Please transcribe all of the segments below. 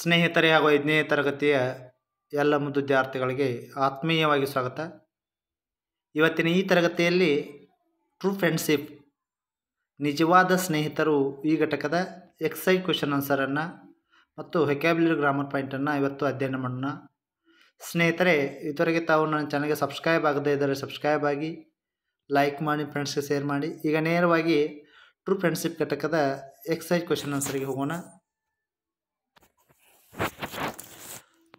ಸ್ನೇಹಿತರೇ ಹಾಗೂ ಐದನೇ ತರಗತಿಯ ಎಲ್ಲ ಮುದ್ದು ವಿದ್ಯಾರ್ಥಿಗಳಿಗೆ ಆತ್ಮೀಯವಾಗಿ ಸ್ವಾಗತ ಇವತ್ತಿನ ಈ ತರಗತಿಯಲ್ಲಿ ಟ್ರೂ ಫ್ರೆಂಡ್ಶಿಪ್ ನಿಜವಾದ ಸ್ನೇಹಿತರು ಈ ಘಟಕದ ಎಕ್ಸೈ ಕ್ವೆಶನ್ ಆನ್ಸರನ್ನು ಮತ್ತು ಹೆಕ್ಯಾಬ್ಯುಲರಿ ಗ್ರಾಮರ್ ಪಾಯಿಂಟನ್ನು ಇವತ್ತು ಅಧ್ಯಯನ ಮಾಡೋಣ ಸ್ನೇಹಿತರೆ ಇದುವರೆಗೆ ತಾವು ನನ್ನ ಚಾನಲ್ಗೆ ಸಬ್ಸ್ಕ್ರೈಬ್ ಆಗದೇ ಇದ್ದರೆ ಸಬ್ಸ್ಕ್ರೈಬ್ ಆಗಿ ಲೈಕ್ ಮಾಡಿ ಫ್ರೆಂಡ್ಸ್ಗೆ ಶೇರ್ ಮಾಡಿ ಈಗ ನೇರವಾಗಿ ಟ್ರೂ ಫ್ರೆಂಡ್ಶಿಪ್ ಘಟಕದ ಎಕ್ಸೈಜ್ ಕ್ವೆಶನ್ ಆನ್ಸರಿಗೆ ಹೋಗೋಣ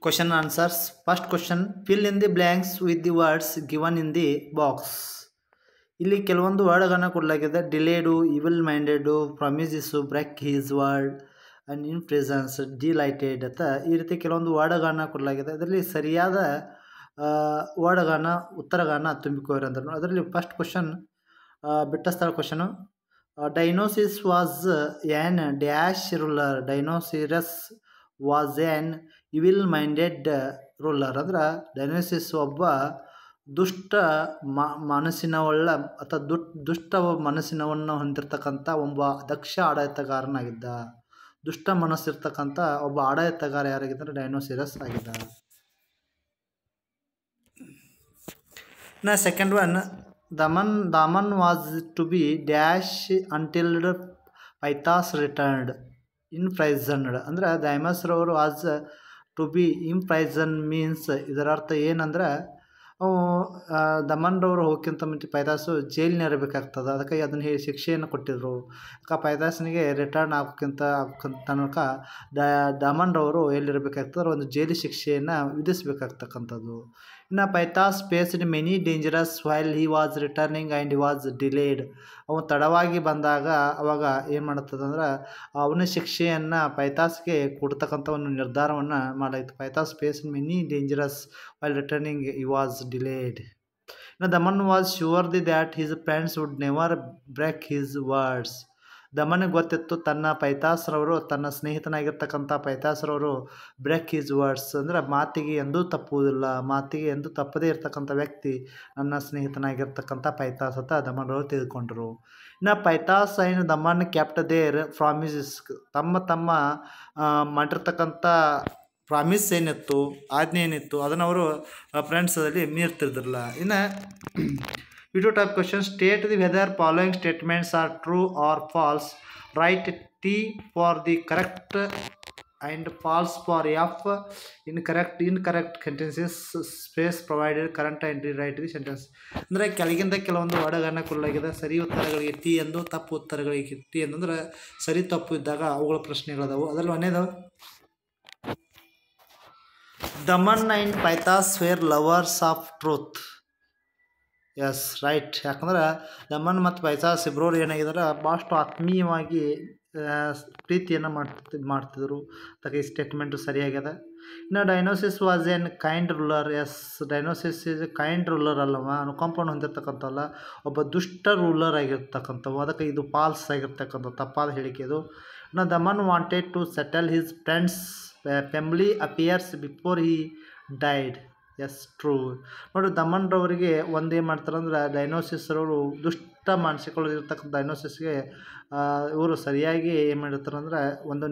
Question answers First question. Fill in the blanks with the words given in the box ಇಲ್ಲಿ ಕೆಲವೊಂದು ವರ್ಡ್ಗಳನ್ನು ಕೊಡಲಾಗಿದೆ delayed evil minded promises break his word and imprisoned delighted ಅಂತ ಈ ರೀತಿ ಕೆಲವೊಂದು ವರ್ಡ್ಗಳನ್ನು ಕೊಡಲಾಗಿದೆ ಅದರಲ್ಲಿ ಸರಿಯಾದ ವರ್ಡ್ಗಳನ್ನು ಉತ್ತರಗಳನ್ನು ತುಂಬಿಕೊಂಡಿರೋದ್ರು ಅದರಲ್ಲಿ ಫಸ್ಟ್ ಕ್ವಶನ್ ಬಿಟ್ಟ ಸ್ಥಳ question Dionysius was an dash ruler Dionysius was an evil minded ruler uh, ಅಂದ್ರೆ ಡೈನೋಸಿಸ್ ಒಬ್ಬ ದುಷ್ಟ ಮ ಮನಸ್ಸಿನವಳ್ಳ ಅಥವಾ ದುಟ್ ದುಷ್ಟ ಮನಸ್ಸಿನವನ್ನು ಹೊಂದಿರತಕ್ಕಂಥ ಒಬ್ಬ ದಕ್ಷ ಆಡಳಿತಗಾರನಾಗಿದ್ದ ದುಷ್ಟ ಮನಸ್ಸಿರ್ತಕ್ಕಂಥ ಒಬ್ಬ ಆಡಳಿತಗಾರ ಯಾರಾಗಿದ್ದರೆ ಡೈನೋಸಿರಸ್ ಆಗಿದ್ದ ನಾ second one Damon Damon was to be dash until Pythias returned imprisoned ಅಂದರೆ ದೈಮಸ್ರವರು was to be imprison means ಅರ್ಥ ಏನಂದ್ರೆ ಅವು ದಮನ್ರವರು ಹೋಗ್ಕಿಂತ ಮುಂಚೆ ಪೈದಾಸು ಜೈಲಿನಿರಬೇಕಾಗ್ತದೆ ಅದಕ್ಕೆ ಅದನ್ನು ಹೇಳಿ ಶಿಕ್ಷೆಯನ್ನು ಕೊಟ್ಟಿದ್ದರು ಅಕ್ಕ ಪೈದಾಸನಿಗೆ ರಿಟರ್ನ್ ಆಗೋಕ್ಕಿಂತ ತನಕ ದಮನ್ರವರು ಎಲ್ಲಿರಬೇಕಾಗ್ತದೆ ಒಂದು ಜೈಲು ಶಿಕ್ಷೆಯನ್ನು ವಿಧಿಸಬೇಕಾಗ್ತಕ್ಕಂಥದ್ದು Pythias faced many dangerous while he was returning and he was delayed ಅವನು ತಡವಾಗಿ ಬಂದಾಗ ಅವಾಗ ಏನು ಮಾಡುತ್ತದಂದ್ರೆ ಅವನ ಶಿಕ್ಷೆಯನ್ನು ಪೈತಾಸ್ಗೆ ಕೊಡ್ತಕ್ಕಂಥ ಒಂದು ನಿರ್ಧಾರವನ್ನು ಮಾಡಲಾಯಿತು Pythias faced many dangerous while returning he was delayed ಇನ್ನು Damon was the that his pants would never break his words ದಮನಿಗೆ ಗೊತ್ತಿತ್ತು ತನ್ನ ಪೈತಾಸ್ರವರು ತನ್ನ ಸ್ನೇಹಿತನಾಗಿರ್ತಕ್ಕಂಥ ಪೈತಾಸ್ರವರು ಬ್ರೆಕ್ ಈಸ್ ವರ್ಡ್ಸ್ ಅಂದರೆ ಮಾತಿಗೆ ಎಂದೂ ತಪ್ಪುವುದಿಲ್ಲ ಮಾತಿಗೆ ಎಂದೂ ತಪ್ಪದೇ ಇರತಕ್ಕಂಥ ವ್ಯಕ್ತಿ ನನ್ನ ಸ್ನೇಹಿತನಾಗಿರ್ತಕ್ಕಂಥ ಪೈತಾಸ್ ಅಂತ ದಮನವರು ತಿಳ್ಕೊಂಡರು ಇನ್ನು ಪೈತಾಸ್ ಏನು ದಮನ್ ಕ್ಯಾಪ್ಟ ದೇರ್ ಪ್ರಾಮಿಸಸ್ ತಮ್ಮ ತಮ್ಮ ಮಾಡಿರ್ತಕ್ಕಂಥ ಪ್ರಾಮಿಸ್ ಏನಿತ್ತು ಆಜ್ಞೆ ಏನಿತ್ತು ಅದನ್ನು ಅವರು ಫ್ರೆಂಡ್ಸಲ್ಲಿ ಮೀರ್ತಿರ್ದಿರಲ್ಲ ಇನ್ನು Video type question state the whether following statements are true or false. Write T for the correct and false for F. Incorrect incorrect sentences space provided current entry write the sentence. ಅಂದರೆ ಕೆಳಗಿಂದ ಕೆಲವೊಂದು ಒಡಗನ್ನ ಕೊಡಲಾಗಿದೆ ಸರಿ ಉತ್ತರಗಳಿಗೆ T ಎಂದು ತಪ್ಪು ಉತ್ತರಗಳಿಗೆ T ಅಂತಂದ್ರೆ ಸರಿ ತಪ್ಪು ಇದ್ದಾಗ ಅವುಗಳ ಪ್ರಶ್ನೆಗಳದಾವು ಅದರಲ್ಲಿ ಒಂದೇದು Damon and Pythias were lovers of truth yes right ಯಾಕಂದ್ರೆ ಲೆಮನ್ ಮತ್ತು ವೈಸಾಸ್ ಇಬ್ಬರವ್ರು ಏನಾಗಿದ್ದಾರೆ ಭಾಳಷ್ಟು ಆತ್ಮೀಯವಾಗಿ ಪ್ರೀತಿಯನ್ನು ಮಾಡ್ತಿದ್ ಮಾಡ್ತಿದ್ರು ಅದಕ್ಕೆ ಈ ಸ್ಟೇಟ್ಮೆಂಟು ಸರಿಯಾಗಿದೆ ಇನ್ನು Dionysius was an kind ruler yes Dionysius is kind ruler ಅಲ್ಲವ ಅನುಕಂಪನ ಹೊಂದಿರತಕ್ಕಂಥಲ್ಲ ಒಬ್ಬ ದುಷ್ಟ ರೂಲರ್ ಆಗಿರ್ತಕ್ಕಂಥವು ಅದಕ್ಕೆ ಇದು ಫಾಲ್ಸ್ ಆಗಿರ್ತಕ್ಕಂಥ ತಪ್ಪಾದ ಹೇಳಿಕೆ ಇದು ಇನ್ನು Damon wanted to settle his friends family affairs before he died yes true ನೋಡಿ ದಮ್ಮನ್ರವರಿಗೆ ಒಂದು ಏನು ಮಾಡ್ತಾರಂದ್ರೆ ಡೈನೋಸಿಸ್ ಅವರು ದುಷ್ಟ ಮಾಡಿಸಿಕೊಳ್ಳೋದಿರ್ತಕ್ಕಂಥ ಡೈನೋಸಿಸ್ಗೆ ಇವರು ಸರಿಯಾಗಿ ಏನು ಮಾಡಿರ್ತಾರಂದ್ರೆ ಒಂದು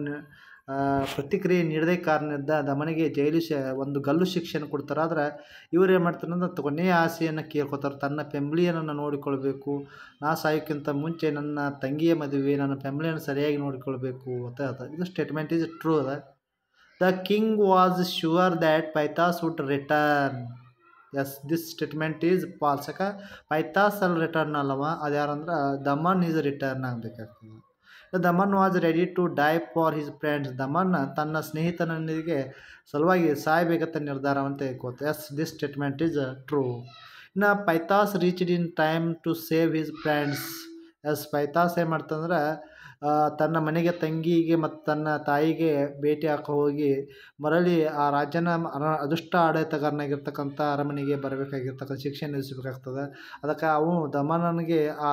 ಪ್ರತಿಕ್ರಿಯೆ ನೀಡದೇ ಕಾರಣದಿಂದ ದಮನಿಗೆ ಜೈಲು ಶ ಒಂದು ಗಲ್ಲು ಶಿಕ್ಷೆಯನ್ನು ಕೊಡ್ತಾರೆ ಆದರೆ ಇವರು ಏನು ಮಾಡ್ತಾರಂದ್ರೆ ಕೊನೆಯ ಆಸೆಯನ್ನು ಕೇಳ್ಕೊತಾರೆ ತನ್ನ ಫ್ಯಾಮ್ಲಿಯನ್ನು ನೋಡಿಕೊಳ್ಬೇಕು ನಾ ಸಾಯೋಕ್ಕಿಂತ ಮುಂಚೆ ನನ್ನ ತಂಗಿಯ ಮದುವೆ ನನ್ನ ಫ್ಯಾಮ್ಲಿಯನ್ನು ಸರಿಯಾಗಿ ನೋಡಿಕೊಳ್ಬೇಕು ಅಂತ ಇದು ಸ್ಟೇಟ್ಮೆಂಟ್ ಈಸ್ ಟ್ರೂ ಅದ The king was sure that Pythas would return. Yes this statement is ಪಾಲ್ಸಕ ಯಾಕೆ ರಿಟರ್ನ್ ಅಲ್ಲವ ಅದು ಯಾರಂದ್ರೆ ದಮನ್ ಈಸ್ ರಿಟರ್ನ್ ಆಗಬೇಕಾಗ್ತದೆ Damon was ready to die for his friends Damon ತನ್ನ ಸ್ನೇಹಿತನಿಗೆ ಸಲುವಾಗಿ ಸಾಯಬೇಕಂತ ನಿರ್ಧಾರವಂತ ತೆಗೆದುಕೋತ yes this statement is true ಇನ್ನು Pythias reached in time to save his friends yes Pythias ಏನು ಮಾಡ್ತಂದ್ರೆ ತನ್ನ ಮನೆಗೆ ತಂಗಿಗೆ ಮತ್ತು ತನ್ನ ತಾಯಿಗೆ ಭೇಟಿ ಹಾಕಿ ಹೋಗಿ ಮರಳಿ ಆ ರಾಜನ ಅದುಷ್ಟ ಆಡಳಿತಗಾರನಾಗಿರ್ತಕ್ಕಂಥ ಅರಮನೆಗೆ ಬರಬೇಕಾಗಿರ್ತಕ್ಕಂಥ ಶಿಕ್ಷೆ ವಿಧಿಸಬೇಕಾಗ್ತದೆ ಅದಕ್ಕೆ ಅವು ದಮನನಿಗೆ ಆ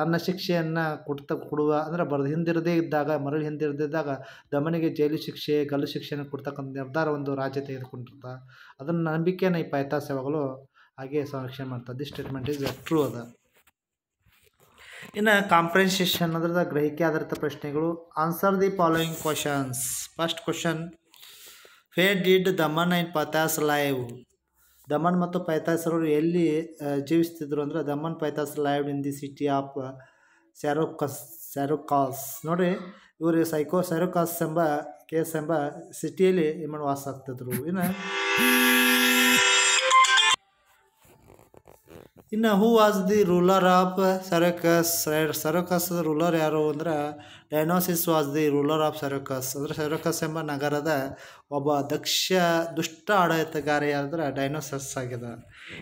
ತನ್ನ ಶಿಕ್ಷೆಯನ್ನು ಕೊಡ್ತ ಕೊಡುವ ಅಂದರೆ ಬರದ ಹಿಂದಿರದೇ ಇದ್ದಾಗ ಮರಳಿ ಇದ್ದಾಗ ದಮನಿಗೆ ಜೈಲು ಶಿಕ್ಷೆ ಗಲ್ಲು ಶಿಕ್ಷೆಯನ್ನು ಕೊಡ್ತಕ್ಕಂಥ ನಿರ್ಧಾರ ಒಂದು ರಾಜ್ಯ ತೆಗೆದುಕೊಂಡಿರ್ತ ಅದನ್ನು ನಂಬಿಕೆನ ಈ ಪೈತಾಸ್ ಯಾವಾಗಲೂ ಹಾಗೆ ಸಂರಕ್ಷಣೆ ಮಾಡ್ತದೆ ದಿಸ್ ಸ್ಟೇಟ್ಮೆಂಟ್ ಇಸ್ ಟ್ರೂ ಅದ ಇನ್ನು ಕಾಂಪ್ರೆನ್ಸೇಷನ್ ಅದರದ ಗ್ರಹಿಕೆ ಆಧಾರಿತ ಪ್ರಶ್ನೆಗಳು answer the following questions first question ಫೇ did Damon and Pythias live Damon ಮತ್ತು ಪೈತಾಸರವರು ಎಲ್ಲಿ ಜೀವಿಸ್ತಿದ್ರು ಅಂದರೆ Damon Pythias live in the city of Syracuse Syracuse ನೋಡಿ ಇವರು ಸೈಕೋ ಸ್ಯಾರೋಕಾಸ್ ಎಂಬ ಕೇಸ್ ಎಂಬ ಸಿಟಿಯಲ್ಲಿ ಇಮ್ಮನ್ನು ವಾಸ ಆಗ್ತಿದ್ರು ಇನ್ನು ಇನ್ನು who was the ruler of Syracuse Syracuse ruler ಯಾರು ಅಂದರೆ Dionysius was the ruler of Syracuse ಅಂದರೆ ಸರೋಕಸ್ ಎಂಬ ನಗರದ ಒಬ್ಬ ದಕ್ಷ ದುಷ್ಟ ಆಡಳಿತಗಾರ ಅಂದ್ರೆ ಡೈನೋಸಸ್ ಆಗಿದ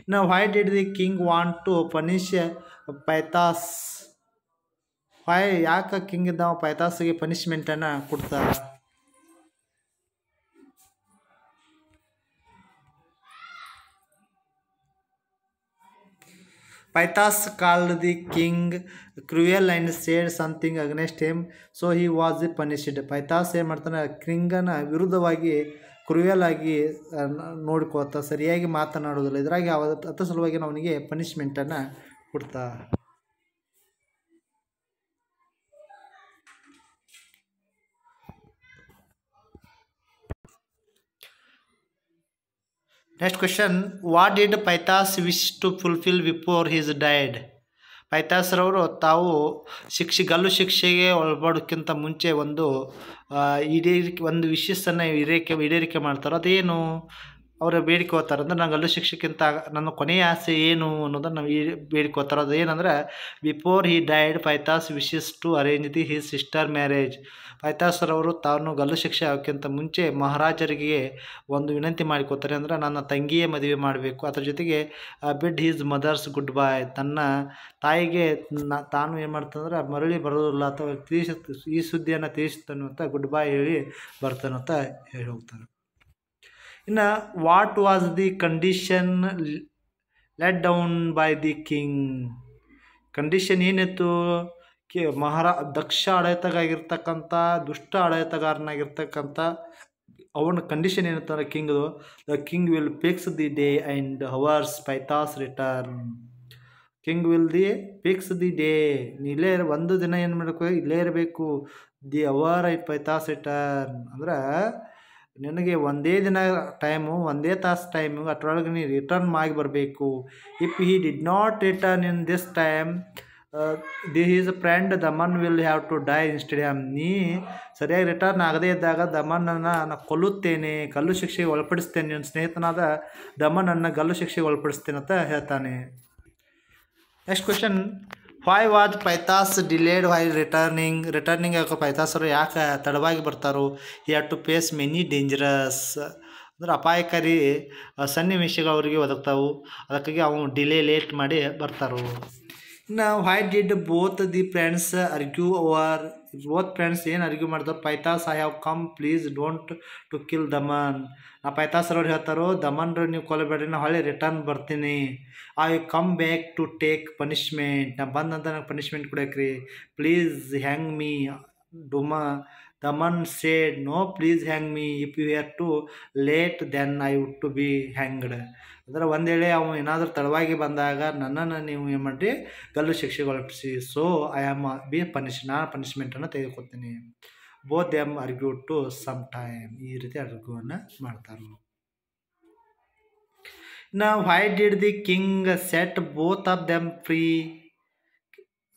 ಇನ್ನು why did the king want to punish Pythias why ಯಾಕೆ ಕಿಂಗ್ ನಾವು ಪೈತಾಸಿಗೆ ಪನಿಷ್ಮೆಂಟನ್ನು ಕೊಡ್ತಾರೆ called the king king cruel said said against against so he was was punished Pythias ಏನು ಮಾಡ್ತಾನೆ ಕಿಂಗನ ವಿರುದ್ಧವಾಗಿ ಕ್ರೂಯಲ್ ಆಗಿ ನೋಡ್ಕೋತ ಸರಿಯಾಗಿ ಮಾತನಾಡೋದಿಲ್ಲ ಇದರಾಗಿ ಅವ ಅತ್ತ ಸಲುವಾಗಿ ಅವನಿಗೆ ಪನಿಷ್ಮೆಂಟನ್ನು ಕೊಡ್ತಾ next what what did wish wish fulfil fulfil before his died? ಪೈತಾಸ್ರವರು ತಾವು ಶಿಕ್ಷೆ ಗಲ್ಲು ಶಿಕ್ಷೆಗೆ ಒಳಪಡೋಕ್ಕಿಂತ ಮುಂಚೆ ಒಂದು ಈಡೇರಿಕೆ ಒಂದು ವಿಶಸ್ಸನ್ನು ಈಡೇರಿಕೆ ಈಡೇರಿಕೆ ಮಾಡ್ತಾರೆ ಅದೇನು ಅವರು ಬೇಡಿಕೋತಾರೆ ಅಂದ್ರೆ ನಂಗೆ ಅಲ್ಲೂ ಶಿಕ್ಷಕ್ಕಿಂತ ನನ್ನ ಕೊನೆಯ ಆಸೆ ಏನು ಅನ್ನೋದನ್ನು ನಾವು ಈ ಬೇಡ್ಕೋತಾರೆ ಅದು ಏನಂದ್ರೆ before he died Pythias wishes to arrange the he sister marriage ರವರು ತಾನು ಗಲ್ಲು ಶಿಕ್ಷೆ ಆಗೋಕ್ಕಿಂತ ಮುಂಚೆ ಮಹಾರಾಜರಿಗೆ ಒಂದು ವಿನಂತಿ ಮಾಡಿಕೊತಾರೆ ಅಂದರೆ ನನ್ನ ತಂಗಿಯೇ ಮದುವೆ ಮಾಡಬೇಕು ಅದರ ಜೊತೆಗೆ ಬಿಡ್ ಹೀಸ್ ಮದರ್ಸ್ ಗುಡ್ ಬಾಯ್ ತನ್ನ ತಾಯಿಗೆ ತಾನು ಏನು ಮಾಡ್ತಂದ್ರೆ ಮರಳಿ ಬರೋದಿಲ್ಲ ಅಥವಾ ತಿಳಿಸ ಈ ಸುದ್ದಿಯನ್ನು ತಿಳಿಸ್ತಾನೋ ಅಂತ ಗುಡ್ ಬಾಯ್ ಹೇಳಿ ಬರ್ತಾನಂತ ಹೇಳಿ ಹೋಗ್ತಾನೆ ಇನ್ನು what was the condition let down by the king condition ಏನಿತ್ತು ಕೆ ಮಹಾರಾ ದಕ್ಷ ಆಡಳಿತಗಾಗಿರ್ತಕ್ಕಂಥ ದುಷ್ಟ ಆಡಳಿತಗಾರನಾಗಿರ್ತಕ್ಕಂಥ ಅವನ ಕಂಡೀಷನ್ ಅಂದರೆ ಕಿಂಗ್ದು the king will fix the day and hours Pythias return king will the fix the day ಇಲ್ಲೇ ಒಂದು ದಿನ ಏನು ಮಾಡಬೇಕು ಇಲ್ಲೇ ಇರಬೇಕು the hour I Pythias return ಅಂದ್ರೆ ನಿನಗೆ ಒಂದೇ ದಿನ ಟೈಮು ಒಂದೇ ತಾಸು ಟೈಮು ಅದರೊಳಗೆ ನೀ ರಿಟರ್ನ್ ಮಾಡಿ ಬರಬೇಕು if he did not return in this time the is friend Damon will have to die in stadium ನೀ ಸರಿಯಾಗಿ ರಿಟರ್ನ್ ಆಗದೇ ಇದ್ದಾಗ ದಮನನ್ನು ನಾನು ಕೊಲ್ಲುತ್ತೇನೆ ಕಲ್ಲು ಶಿಕ್ಷೆಗೆ ಒಳಪಡಿಸ್ತೇನೆ ನಿನ್ನ ಸ್ನೇಹಿತನಾದ ದಮನನ್ನು ಗಲ್ಲು ಶಿಕ್ಷೆಗೆ ಒಳಪಡಿಸ್ತೇನೆ ಅಂತ ಹೇಳ್ತಾನೆ next question why was Pythias delayed why returning returning ಯಾಕೆ ಪೈತಾಸರು ಯಾಕೆ ತಡವಾಗಿ ಬರ್ತಾರೋ had to face many dangerous ಅಂದ್ರೆ ಅಪಾಯಕಾರಿ ಸನ್ನಿವೇಶಗಳು ಅವರಿಗೆ ಒದಗ್ತಾವು ಅದಕ್ಕಾಗಿ ಅವನು ಡಿಲೇ ಲೇಟ್ ಮಾಡಿ ಬರ್ತಾರೆ ಇನ್ನು why did both the friends argue ಅವರ್ ಓದ್ ಫ್ರೆಂಡ್ಸ್ ಏನು ಅರ್ಗ್ಯೂ ಮಾಡ್ತಾರೆ Pythias I have come please don't to kill Damon ಆ ಪೈತಾಸ್ ಹೇಳ್ತಾರೋ ದಮನ್ ನೀವು ಕೊಲ್ಲಬೇಡ್ರಿ ನಾ ಹೊಳ್ಳಿ ರಿಟರ್ನ್ ಬರ್ತೀನಿ I come back to take punishment ನಾ ಬಂದಂತ ನಂಗೆ ಪನಿಷ್ಮೆಂಟ್ ಕೊಡಕ್ರಿ ಪ್ಲೀಸ್ ಹ್ಯಾಂಗ್ ಮೀ ಡುಮಾ The man said, No, please hang me. If you are too late, then I would to be hanged. ಒಂದೇಳೆ ಒಂದು ವೇಳೆ ಅವನು ಏನಾದರೂ ತಡವಾಗಿ ಬಂದಾಗ ನನ್ನನ್ನು ನೀವು ಏನು ಮಾಡಿ ಗಲ್ಲು ಶಿಕ್ಷೆಗೊಳಪಿಸಿ so I am be punish ನಾನು ಪನಿಷ್ಮೆಂಟನ್ನು ತೆಗೆದುಕೊತೀನಿ both them argue to some time ಈ ರೀತಿ ಅರ್ಗ್ಯೂವನ್ನು ಮಾಡ್ತಾರೆ ನಾವು why did the king set both of them free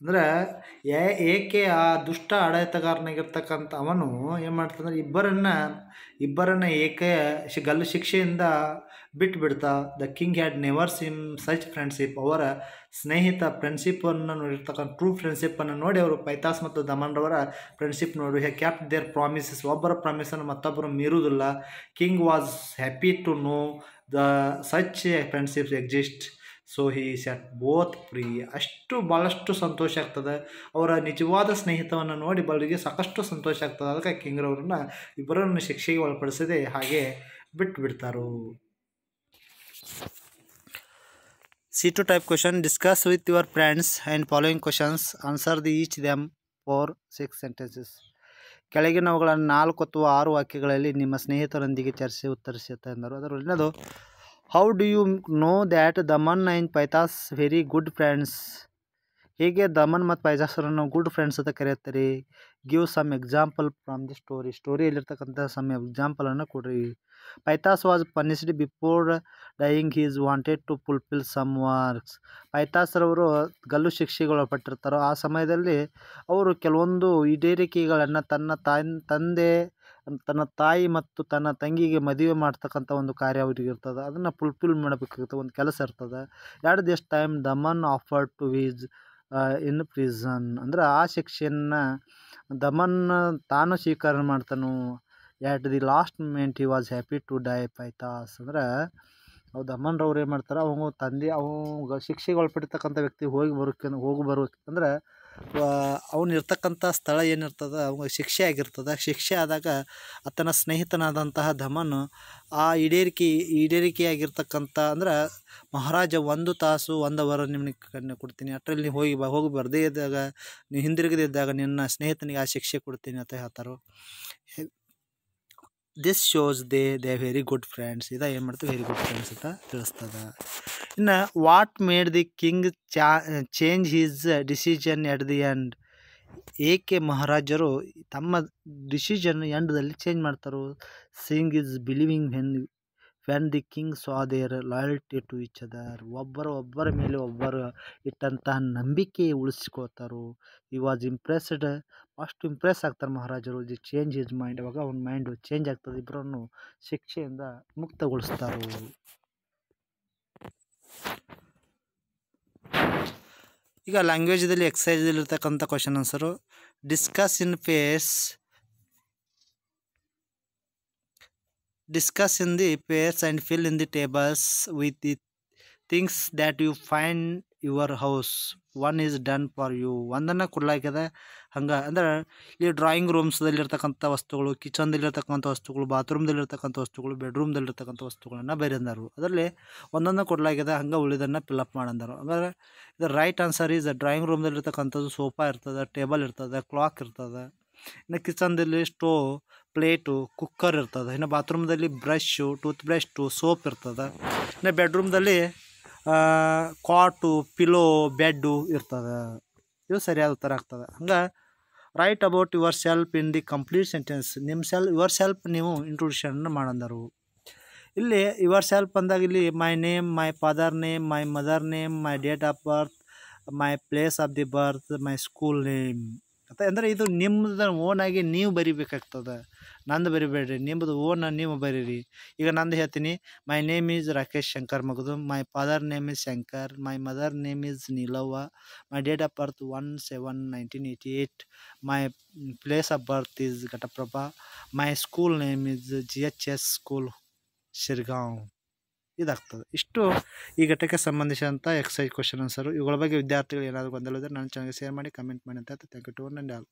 ಅಂದರೆ ಏಕೆ ಆ ದುಷ್ಟ ಆಡಳಿತಗಾರನಾಗಿರ್ತಕ್ಕಂಥ ಅವನು ಏನು ಮಾಡ್ತಂದ್ರೆ ಇಬ್ಬರನ್ನ ಇಬ್ಬರನ್ನು ಏಕೆ ಶಿ ಗಲ್ಲು ಶಿಕ್ಷೆಯಿಂದ ಬಿಟ್ಬಿಡ್ತಾ the king had never seen such friendship ಅವರ ಸ್ನೇಹಿತ ಫ್ರೆಂಡ್ಶಿಪ್ಪನ್ನು ನೋಡಿರ್ತಕ್ಕಂಥ ಟ್ರೂ ಫ್ರೆಂಡ್ಶಿಪ್ಪನ್ನು ನೋಡಿ ಅವರು ಪೈತಾಸ್ ಮತ್ತು ದಮನ್ರವರ ಫ್ರೆಂಡ್ಶಿಪ್ ನೋಡಿ ಹೇ ಕ್ಯಾಪ್ ದೇರ್ ಪ್ರಾಮಿಸಸ್ ಒಬ್ಬರ ಪ್ರಾಮಿಸನ್ನು ಮತ್ತೊಬ್ಬರು ಮೀರುವುದಿಲ್ಲ king was happy to know the such friendships exist so he set both free ಅಷ್ಟು ಭಾಳಷ್ಟು ಸಂತೋಷ ಆಗ್ತದೆ ಅವರ ನಿಜವಾದ ಸ್ನೇಹಿತವನ್ನು ನೋಡಿ ಬಲರಿಗೆ ಸಾಕಷ್ಟು ಸಂತೋಷ ಆಗ್ತದೆ ಅದಕ್ಕೆ ಕಿಂಗ್ರವರನ್ನು ಇಬ್ಬರನ್ನು ಶಿಕ್ಷೆಗೆ ಒಳಪಡಿಸದೆ ಹಾಗೆ ಬಿಟ್ಟು ಬಿಡ್ತಾರು C two type question discuss with your friends and following questions answer the each them four six sentences ಕೆಳಗಿನವುಗಳನ್ನು ನಾಲ್ಕು ಅಥವಾ ಆರು ವಾಕ್ಯಗಳಲ್ಲಿ ನಿಮ್ಮ ಸ್ನೇಹಿತರೊಂದಿಗೆ ಚರ್ಚೆ ಉತ್ತರಿಸುತ್ತೆ ಎಂದರು ಅದರಲ್ಲಿನದು how do you know that Damon and Pythias very good friends ಹೇಗೆ ದಮನ್ ಮತ್ತು ಪೈಜಾಸರನ್ನು ಗುಡ್ ಫ್ರೆಂಡ್ಸ್ ಅಂತ ಕರೆಯುತ್ತೀರಿ give some example from the story ಸ್ಟೋರಿಯಲ್ಲಿರ್ತಕ್ಕಂಥ ಸಮ್ ಎಕ್ಸಾಂಪಲನ್ನು ಕೊಡ್ರಿ Pythias was punished before dying his wanted to fulfil some works ಪೈಥಾಸ್ರವರು ಗಲ್ಲು ಶಿಕ್ಷೆಗೊಳಪಟ್ಟಿರ್ತಾರೋ ಆ ಸಮಯದಲ್ಲಿ ಅವರು ಕೆಲವೊಂದು ಈಡೇರಿಕೆಗಳನ್ನು ತನ್ನ ತನ್ ತಂದೆ ತನ್ನ ತಾಯಿ ಮತ್ತು ತನ್ನ ತಂಗಿಗೆ ಮದುವೆ ಮಾಡ್ತಕ್ಕಂಥ ಒಂದು ಕಾರ್ಯ ಅವ್ರಿಗೆ ಇರ್ತದೆ ಅದನ್ನು ಫುಲ್ಫಿಲ್ ಮಾಡಬೇಕಾಗುತ್ತೆ ಒಂದು ಕೆಲಸ ಇರ್ತದೆ ಎರಡು ದಿವಸ ಟೈಮ್ ದಮನ್ ಆಫರ್ ಟು ವೀಜ್ ಇನ್ ಪ್ರೀಸನ್ ಅಂದರೆ ಆ ಶಿಕ್ಷೆಯನ್ನು ದಮನ್ ತಾನು ಸ್ವೀಕಾರ ಮಾಡ್ತಾನು at the last moment he was happy to die Pythias ಅಂದ್ರೆ ಅವು ದಮನ್ರವ್ರು ಏನು ಮಾಡ್ತಾರೆ ಅವು ತಂದೆ ಅವ ಶಿಕ್ಷೆಗೆ ಒಳಪಟ್ಟಿರ್ತಕ್ಕಂಥ ವ್ಯಕ್ತಿ ಹೋಗಿ ಬರೋಕೆ ಹೋಗಿ ಬರೋಕ್ಕೆ ಅವನಿರ್ತಕ್ಕಂಥ ಸ್ಥಳ ಏನಿರ್ತದೆ ಅವಾಗ ಶಿಕ್ಷೆ ಆಗಿರ್ತದೆ ಶಿಕ್ಷೆ ಆದಾಗ ಆತನ ಸ್ನೇಹಿತನಾದಂತಹ ಧಮನು ಆ ಈಡೇರಿಕೆ ಈಡೇರಿಕೆಯಾಗಿರ್ತಕ್ಕಂಥ ಅಂದ್ರೆ ಮಹಾರಾಜ ಒಂದು ತಾಸು ಒಂದು ಅವರ್ ನಿಮಗೆ ಕೊಡ್ತೀನಿ ಅಟ್ರಲ್ಲಿ ನೀವು ಹೋಗಿ ಬಾ ಹೋಗಿ ಬರದೇ ಇದ್ದಾಗ ನೀವು ಹಿಂದಿರುಗದಿದ್ದಾಗ ನಿನ್ನ ಸ್ನೇಹಿತನಿಗೆ ಆ ಶಿಕ್ಷೆ ಕೊಡ್ತೀನಿ ಅಂತ ಹೇಳ್ತಾರೋ this shows they they very good friends ಇದ ಏನು ಮಾಡ್ತದೆ ವೆರಿ ಗುಡ್ ಫ್ರೆಂಡ್ಸ್ ಅಂತ ತಿಳಿಸ್ತದ ಇನ್ನು ವಾಟ್ ಮೇಡ್ ದಿ ಕಿಂಗ್ ಚಾ change his decision at the end ಎ ಕೆ ಮಹಾರಾಜರು ತಮ್ಮ ಡಿಸಿಷನ್ ಎಂಡದಲ್ಲಿ ಚೇಂಜ್ ಮಾಡ್ತಾರೋ king is believing when when the king saw their loyalty to each other ಒಬ್ಬರು ಒಬ್ಬರ ಮೇಲೆ ಒಬ್ಬರು ಇಟ್ಟಂತಹ ನಂಬಿಕೆ ಉಳಿಸ್ಕೋತಾರೋ ಈ ವಾಸ್ ಇಂಪ್ರೆಸ್ಡ್ ಅಷ್ಟು ಇಂಪ್ರೆಸ್ ಆಗ್ತಾರೆ ಮಹಾರಾಜರು ದಿ ಚೇಂಜ್ ಇಸ್ ಮೈಂಡ್ ಅವಾಗ ಅವನ ಮೈಂಡು ಚೇಂಜ್ ಆಗ್ತದೆ ಇಬ್ಬರನ್ನು ಶಿಕ್ಷೆಯಿಂದ ಮುಕ್ತಗೊಳಿಸ್ತಾರೆ ಈಗ ಲ್ಯಾಂಗ್ವೇಜಲ್ಲಿ ಎಕ್ಸಸೈಜಲ್ಲಿ ಇರ್ತಕ್ಕಂಥ question answer discuss in pairs discuss in the pairs and fill in the tables with the things that you find your house one is done for you ಒಂದನ್ನು ಕೊಡಲಾಗಿದೆ ಹಂಗೆ ಅಂದ್ರೆ ಈ ಡ್ರಾಯಿಂಗ್ ರೂಮ್ಸ್ದಲ್ಲಿರ್ತಕ್ಕಂಥ ವಸ್ತುಗಳು ಕಿಚನ್ದಲ್ಲಿರ್ತಕ್ಕಂಥ ವಸ್ತುಗಳು ಬಾತ್ರೂಮ್ದಲ್ಲಿರ್ತಕ್ಕಂಥ ವಸ್ತುಗಳು ಬೆಡ್ರೂಮ್ದಲ್ಲಿರ್ತಕ್ಕಂಥ ವಸ್ತುಗಳನ್ನು ಬೇರೆಂದರು ಅದರಲ್ಲಿ ಒಂದೊಂದು ಕೊಡಲಾಗಿದೆ ಹಂಗೆ ಉಳಿದನ್ನು ಅಪ್ ಮಾಡಂದರು ಅಂದರೆ ಇದು ರೈಟ್ ಆನ್ಸರ್ ಈಸ್ ಡ್ರಾಯಿಂಗ್ ರೂಮ್ದಲ್ಲಿರ್ತಕ್ಕಂಥದ್ದು ಸೋಫಾ ಇರ್ತದೆ ಟೇಬಲ್ ಇರ್ತದೆ ಕ್ಲಾಕ್ ಇರ್ತದೆ ಇನ್ನು ಕಿಚನ್ದಲ್ಲಿ ಸ್ಟೋವ್ ಪ್ಲೇಟು ಕುಕ್ಕರ್ ಇರ್ತದೆ ಇನ್ನು ಬಾತ್ರೂಮ್ದಲ್ಲಿ ಬ್ರಷ್ ಟೂತ್ ಬ್ರಷ್ಟು ಸೋಪ್ ಇರ್ತದೆ ಇನ್ನು ಬೆಡ್ರೂಮ್ದಲ್ಲಿ ಕಾಟು ಪಿಲೋ ಬೆಡ್ಡು ಇರ್ತದೆ ಇದು ಸರಿಯಾದ ಉತ್ತರ ಆಗ್ತದೆ ಹಂಗೆ right about yourself in the complete sentence ನಿಮ್ಮ ಸೆಲ್ ಯುವರ್ ಸೆಲ್ಫ್ ನೀವು ಇಂಟ್ರೊಡ್ಯೂಷನ್ ಮಾಡಂದರು ಇಲ್ಲಿ ಯುವರ್ ಸೆಲ್ಫ್ ಅಂದಾಗ ಇಲ್ಲಿ my name my father name my mother name my date of birth my place of the birth my school name ಅಂತ ಅಂದರೆ ಇದು ನಿಮ್ಮದು ಓನಾಗಿ ನೀವು ಬರಿಬೇಕಾಗ್ತದೆ ನಂದು ಬರಿಬೇಡ್ರಿ ನಿಮ್ಮದು ಓನ ನೀವು ಬರೀರಿ ಈಗ ನಂದು ಹೇಳ್ತೀನಿ my name is Rakesh Shankar ಮಗದು my father name is Shankar my mother name is Neelavva my date of birth one seven nineteen eighty eight my place of birth is Ghataprabha my school name is G H S school Shirgaon ಇದಾಗ್ತದೆ ಇಷ್ಟು ಈ ಘಟಕ್ಕೆ ಸಂಬಂಧಿಸಿದಂಥ exercise question answer ಇವುಗಳ ಬಗ್ಗೆ ವಿದ್ಯಾರ್ಥಿಗಳು ಏನಾದರೂ ಗೊಂದಲ ಇದ್ದರೆ ನನ್ನ ಚೆನ್ನಾಗಿ ಶೇರ್ ಮಾಡಿ ಕಮೆಂಟ್ ಮಾಡಿ ಅಂತ thank you to one and all